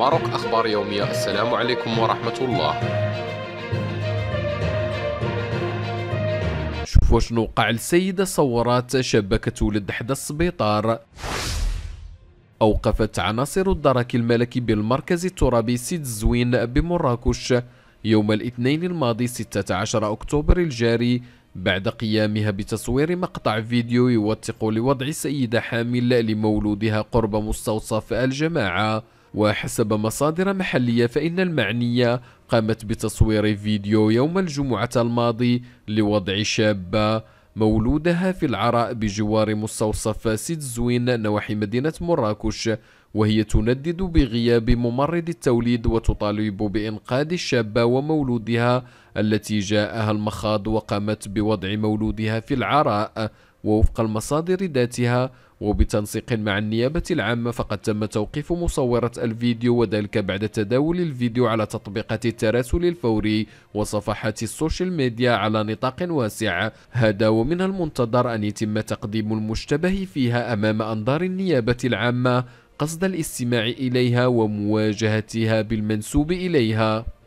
ماروك أخبار يومية السلام عليكم ورحمة الله شوفوا شنو وقع السيدة صورات شابكة ولد حدا السبيطار أوقفت عناصر الدرك الملكي بالمركز الترابي سيد زوين بمراكش يوم الاثنين الماضي 16 أكتوبر الجاري بعد قيامها بتصوير مقطع فيديو يوثق لوضع سيدة حامل لمولودها قرب مستوصف الجماعة وحسب مصادر محلية فإن المعنية قامت بتصوير فيديو يوم الجمعة الماضي لوضع شابة مولودها في العراء بجوار مستوصف سيد زوين نواحي مدينة مراكش وهي تندد بغياب ممرض التوليد وتطالب بإنقاذ الشابة ومولودها التي جاءها المخاض وقامت بوضع مولودها في العراء ووفق المصادر ذاتها وبتنسيق مع النيابة العامة فقد تم توقيف مصورة الفيديو وذلك بعد تداول الفيديو على تطبيقات التراسل الفوري وصفحات السوشيال ميديا على نطاق واسع هذا ومن المنتظر أن يتم تقديم المشتبه فيها أمام أنظار النيابة العامة قصد الاستماع إليها ومواجهتها بالمنسوب إليها